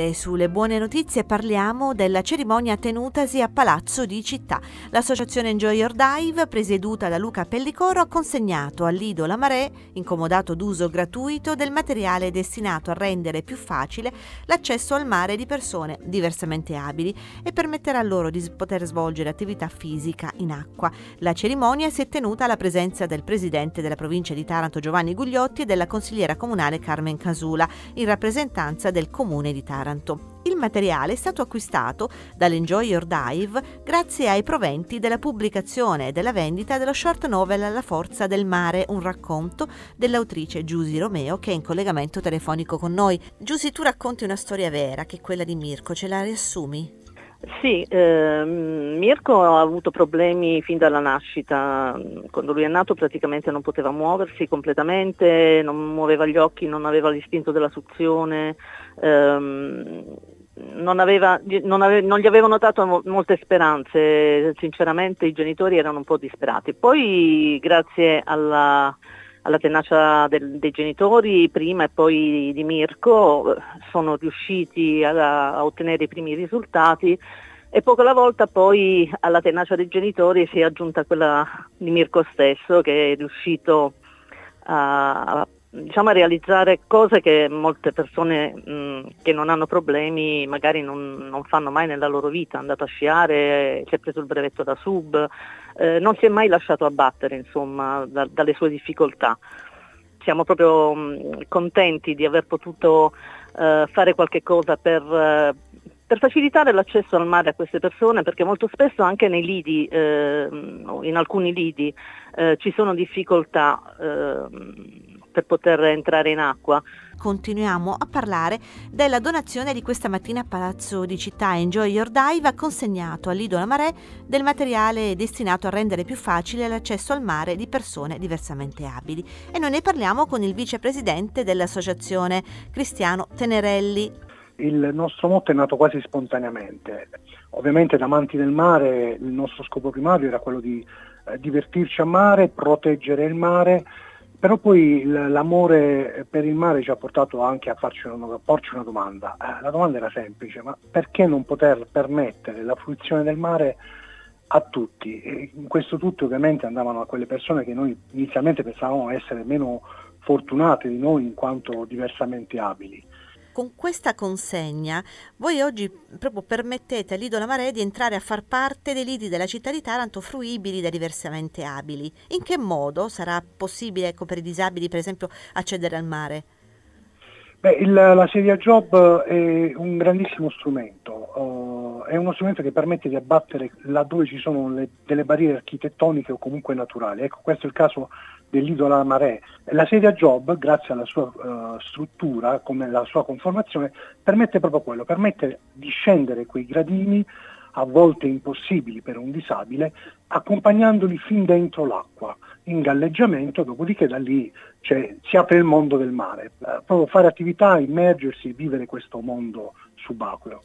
Ovviamente sulle buone notizie parliamo della cerimonia tenutasi a Palazzo di Città. L'associazione Enjoy Your Dive, presieduta da Luca Pellicoro, ha consegnato all'Ido Lido La Marè, incomodato d'uso gratuito, del materiale destinato a rendere più facile l'accesso al mare di persone diversamente abili e permetterà loro di poter svolgere attività fisica in acqua. La cerimonia si è tenuta alla presenza del presidente della provincia di Taranto Giovanni Gugliotti e della consigliera comunale Carmen Casula, in rappresentanza del comune di Taranto. Taranto. Il materiale è stato acquistato dall'Enjoy Your Dive grazie ai proventi della pubblicazione e della vendita dello short novel La forza del mare, un racconto dell'autrice Giusy Romeo che è in collegamento telefonico con noi. Giusy, tu racconti una storia vera che è quella di Mirko, ce la riassumi? Sì, eh, Mirko ha avuto problemi fin dalla nascita, quando lui è nato praticamente non poteva muoversi completamente, non muoveva gli occhi, non aveva l'istinto della suzione, ehm, non, aveva, non, ave, non, gli avevano dato molte speranze, sinceramente i genitori erano un po' disperati. Poi grazie alla alla tenacia del, dei genitori prima e poi di Mirko, sono riusciti a, a ottenere i primi risultati e poco alla volta poi alla tenacia dei genitori si è aggiunta quella di Mirko stesso che è riuscito a, a diciamo, a realizzare cose che molte persone mh, che non hanno problemi magari non, non, fanno mai nella loro vita, è andato a sciare, si è preso il brevetto da sub, eh, non si è mai lasciato abbattere insomma, da, dalle sue difficoltà. Siamo proprio mh, contenti di aver potuto eh, fare qualche cosa per, eh, per facilitare l'accesso al mare a queste persone, perché molto spesso anche nei lidi, eh, in alcuni lidi, eh, ci sono difficoltà eh, per poter entrare in acqua. Continuiamo a parlare della donazione di questa mattina a Palazzo di Città Enjoy Your Dive ha consegnato all'Idola Mare del materiale destinato a rendere più facile l'accesso al mare di persone diversamente abili e noi ne parliamo con il vicepresidente dell'associazione Cristiano Tenerelli il nostro motto è nato quasi spontaneamente. Ovviamente da amanti del mare il nostro scopo primario era quello di eh, divertirci a mare, proteggere il mare però poi l'amore per il mare ci ha portato anche a, una, a porci una domanda. Eh, la domanda era semplice, ma perché non poter permettere la fruizione del mare a tutti? E in questo tutto ovviamente andavano a quelle persone che noi inizialmente pensavamo essere meno fortunate di noi in quanto diversamente abili con questa consegna voi oggi proprio permettete all'Idola Mare di entrare a far parte dei lidi della città di Taranto fruibili da diversamente abili. In che modo sarà possibile ecco, per i disabili per esempio accedere al mare? Beh, il, la sedia Job è un grandissimo strumento oh, è uno strumento che permette di abbattere laddove ci sono le, delle barriere architettoniche o comunque naturali. Ecco, questo è il caso dell'isola Mare. La sedia Job, grazie alla sua uh, struttura, come la sua conformazione, permette proprio quello, permette di scendere quei gradini a volte impossibili per un disabile, accompagnandoli fin dentro l'acqua, in galleggiamento, dopodiché da lì cioè, si apre il mondo del mare. Uh, proprio fare attività, immergersi, e vivere questo mondo subacqueo.